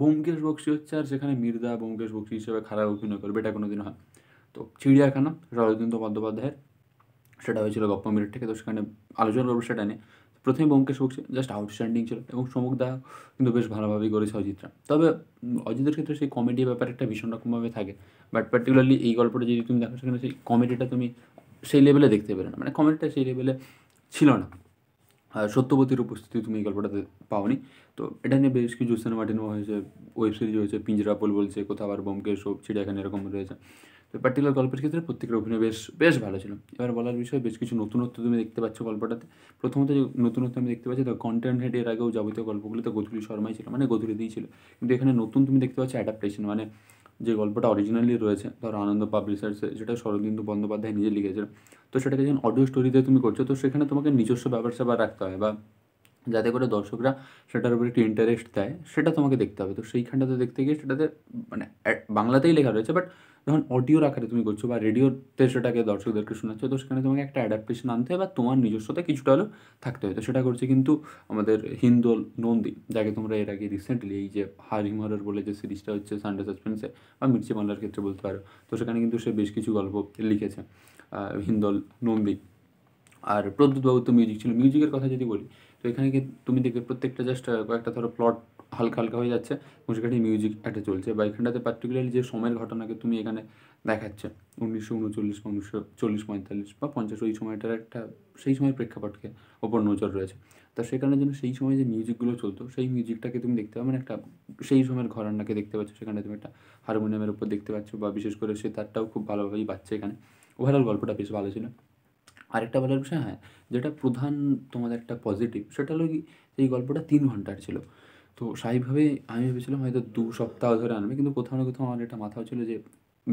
ব্যোমকেশ বক্সি হচ্ছে আর সেখানে মির্দা ব্যোমকেশ বক্সি হিসেবে খারাপ অভিনয় করবে এটা কোনো দিন হয় তো চিড়িয়াখানা শরদিন্ত বন্দ্যোপাধ্যায়ের সেটা হয়েছিল গপ্প মিরের থেকে তো সেখানে আলোচনা করবো সেটা নিয়ে প্রথমে ব্যোমকেশ বক্সি জাস্ট আউটস্ট্যান্ডিং ছিল এবং সমুক দা কিন্তু বেশ ভালোভাবেই করেছে অজিতরা তবে অজিতের ক্ষেত্রে সেই কমেডি ব্যাপার একটা ভীষণ রকমভাবে থাকে বাট পার্টিকুলারলি এই গল্পটা যদি তুমি দেখো সেখানে সেই কমেডিটা তুমি সেই লেভেলে দেখতে পেলে না মানে কমেডিটা সেই লেভেলে ছিল না সত্যবতীর উপস্থিতি তুমি এই গল্পটাতে পাওনি তো এটা নিয়ে বেশ কিছু সিনেমাটিনও হয়েছে ওয়েব সিরিজ হয়েছে পিঞ্জরা পোল বলছে কোথাও আবার বোমকে সব চিড়িয়াখানা এরকম রয়েছে তো পার্টিকুলার গল্পের ক্ষেত্রে প্রত্যেকের অভিনয় বেশ বেশ ভালো ছিল এবার বলার বিষয়ে বেশ কিছু নতুনত্ব তুমি দেখতে পাচ্ছ গল্পটাতে প্রথমত যে নতুনত্ব আমি দেখতে পাচ্ছি তো কন্টেন্ট হেড এর আগেও যাবতীয় গল্পগুলিতে তো গধুলি শর্মাই ছিল মানে গধুলি দিয়েছিল কিন্তু এখানে নতুন তুমি দেখতে পাচ্ছ অ্যাডাপ্টেশন মানে যে গল্পটা অরিজিনালি রয়েছে ধরো আনন্দ পাবলিশার্সে যেটা শরদিন্দু বন্দ্যোপাধ্যায় নিজে লিখেছেন তো সেটাকে যখন অডিও স্টোরিতে তুমি করছো তো সেখানে তোমাকে নিজস্ব ব্যাপার সেবা রাখতে হয় বা যাতে করে দর্শকরা সেটার উপরে একটু ইন্টারেস্ট দেয় সেটা তোমাকে দেখতে হবে তো সেইখানটাতে দেখতে গিয়ে সেটাতে মানে বাংলাতেই লেখা রয়েছে বাট যখন অডিওর আকারে তুমি করছো বা রেডিওতে সেটাকে দর্শকদেরকে শোনাচ্ছ তো সেখানে তোমাকে একটা অ্যাডাপ্টেশন আনতে হবে বা তোমার নিজস্বতা কিছুটা হলেও থাকতে হয় তো সেটা করছে কিন্তু আমাদের হিন্দোল নন্দী যাকে তোমরা এর আগে রিসেন্টলি এই যে হারি মরার বলে যে সিরিজটা হচ্ছে সানডে সাসপেন্সে বা মির্চি মাল্লার ক্ষেত্রে বলতে পারো তো সেখানে কিন্তু সে বেশ কিছু গল্প লিখেছে হিন্দল নন্দী আর প্রদ্যুৎবাবু তো মিউজিক ছিল মিউজিকের কথা যদি বলি এখানে কি তুমি দেখবে প্রত্যেকটা জাস্ট কয়েকটা ধরো প্লট হালকা হালকা হয়ে যাচ্ছে সেখানে মিউজিক একটা চলছে বা এখানটাতে পার্টিকুলারলি যে সময়ের ঘটনাকে তুমি এখানে দেখাচ্ছে উনিশশো উনচল্লিশ বা উনিশশো চল্লিশ পঁয়তাল্লিশ বা পঞ্চাশ ওই সময়টার একটা সেই সময়ের প্রেক্ষাপটকে ওপর নজর রয়েছে তা সেখানে যেন সেই সময় যে মিউজিকগুলো চলতো সেই মিউজিকটাকে তুমি দেখতে পাবে মানে একটা সেই সময়ের ঘরান্নাকে দেখতে পাচ্ছ সেখানে তুমি একটা হারমোনিয়ামের উপর দেখতে পাচ্ছ বা বিশেষ করে সে তারটাও খুব ভালোভাবেই পাচ্ছে এখানে ওভারঅল গল্পটা বেশ ভালো ছিল আরেকটা বলার বিষয় হ্যাঁ যেটা প্রধান তোমাদের একটা পজিটিভ সেটা হলো কি এই গল্পটা তিন ঘন্টার ছিল তো স্বাভাবিকভাবেই আমি ভেবেছিলাম হয়তো দু সপ্তাহ ধরে আনবে কিন্তু কোথাও না কোথাও আমার এটা মাথাও ছিল যে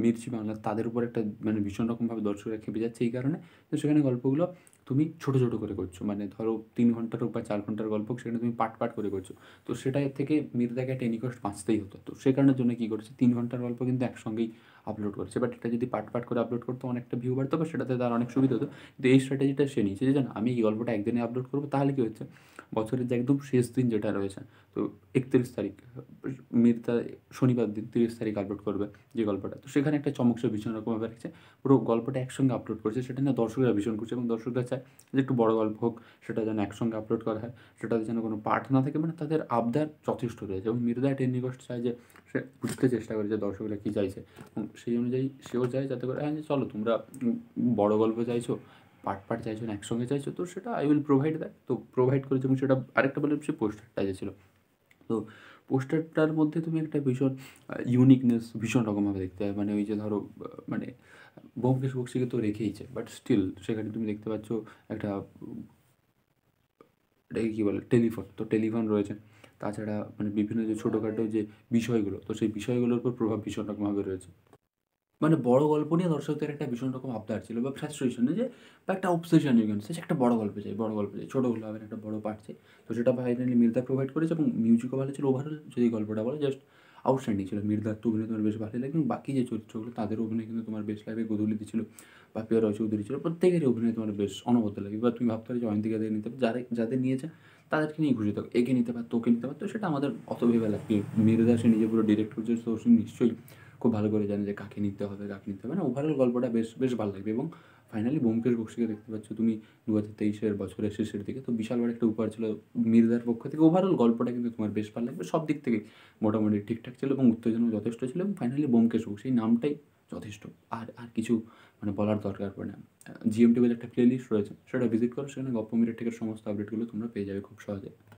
মির্চি বাংলা তাদের উপর একটা মানে ভীষণ রকমভাবে দর্শকরা খেপে যাচ্ছে এই কারণে তো সেখানে গল্পগুলো তুমি ছোট ছোট করে করছো মানে ধরো তিন ঘন্টার বা চার ঘন্টার গল্প সেখানে তুমি পাট পাট করে করছো তো সেটা থেকে মির্দাকে একটা এনিকস্ট বাঁচতেই হতো তো সে কারণের জন্য কী করেছে তিন ঘন্টার গল্প কিন্তু একসঙ্গেই আপলোড করছে বাট এটা যদি পাট পাট করে আপলোড করতো অনেকটা ভিউ বাড়তো বা সেটাতে তার অনেক সুবিধা হতো কিন্তু এই স্ট্র্যাটেজিটা সে নিয়েছে যে জানো আমি এই গল্পটা একদিনে আপলোড করবো তাহলে কী হচ্ছে বছরের যে একদম শেষ দিন যেটা রয়েছে তো একত্রিশ তারিখ মির্জা শনিবার দিন তিরিশ তারিখ আপলোড করবে যে গল্পটা তো সেখানে একটা চমক সে ভীষণ ব্যাপার আছে পুরো গল্পটা একসঙ্গে আপলোড করছে সেটা নিয়ে দর্শকরা ভীষণ করছে এবং দর্শকরা চায় যে একটু বড় গল্প হোক সেটা যেন একসঙ্গে আপলোড করা হয় সেটাতে যেন কোনো পার্ট না থাকে মানে তাদের আবদার যথেষ্ট রয়েছে এবং মির্জা নিকট চায় যে সে বুঝতে চেষ্টা করে যে দর্শকরা কী চাইছে এবং সেই অনুযায়ী সেও চায় যাতে করে হ্যাঁ যে চলো তোমরা বড় গল্প চাইছো পার্ট পার্ট চাইছো না মানে একসঙ্গে চাইছো তো সেটা আই উইল প্রোভাইড দ্যাট তো প্রোভাইড করেছে এবং সেটা আরেকটা বলে সে পোস্টারটা যে ছিল তো পোস্টারটার মধ্যে তুমি একটা ভীষণ ইউনিকনেস ভীষণ রকমভাবে দেখতে পাবে মানে ওই যে ধরো মানে বোমকেশ বক্সিকে তো রেখেইছে বাট স্টিল সেখানে তুমি দেখতে পাচ্ছ একটা এটাকে কী বলে টেলিফোন তো টেলিফোন রয়েছে তাছাড়া মানে বিভিন্ন যে ছোটোখাটো যে বিষয়গুলো তো সেই বিষয়গুলোর উপর প্রভাব ভীষণ রকমভাবে রয়েছে মানে বড় গল্প নিয়ে দর্শকদের একটা ভীষণ রকম আবদার ছিল বা ফ্রাস্ট্রেশনে যে বা একটা অপসেশন ইউ সে একটা বড় গল্প চাই বড় গল্প চাই ছোটো হলে হবে একটা বড় পার্ট চাই তো সেটা ফাইনালি মির্দা প্রোভাইড করেছে এবং মিউজিকও ভালো ছিল ওভারঅল যদি গল্পটা বলো জাস্ট আউটস্ট্যান্ডিং ছিল মির্দার তো অভিনয় তোমার বেশ ভালো লাগে এবং বাকি যে চরিত্রগুলো তাদের অভিনয় কিন্তু তোমার বেশ লাগে গোধুলি ছিল বা পেয়ার চৌধুরী ছিল প্রত্যেকেরই অভিনয় তোমার বেশ অনবদ্য লাগে বা তুমি ভাবতে পারো যে অয়ন্তিকা নিতে যারা যাদের নিয়েছে তাদেরকে নিয়ে ঘুরে থাকো একে নিতে পারতো ওকে নিতে পারতো সেটা আমাদের অত ভেবে লাগবে মির্দা সে নিজে পুরো ডিরেক্ট করছে তো নিশ্চয়ই খুব ভালো করে জানে যে কাকে নিতে হবে কাকে নিতে হবে না মানে ওভারঅল গল্পটা বেশ বেশ ভালো লাগবে এবং ফাইনালি ব্যোমকেশ বক্সিকে দেখতে পাচ্ছ তুমি দু হাজার তেইশের বছরের শেষের দিকে তো বিশাল বড় একটা উপহার ছিল মির্জার পক্ষ থেকে ওভারঅল গল্পটা কিন্তু তোমার বেশ ভালো লাগবে সব দিক থেকে মোটামুটি ঠিকঠাক ছিল এবং উত্তেজনা যথেষ্ট ছিল এবং ফাইনালি ব্যোমকেশ বক্সি এই নামটাই যথেষ্ট আর আর কিছু মানে বলার দরকার পড়ে না জিএমটি বলে একটা প্লেলিস্ট রয়েছে সেটা ভিজিট করো সেখানে গপ্প মিরের থেকে সমস্ত আপডেটগুলো তোমরা পেয়ে যাবে খুব সহজে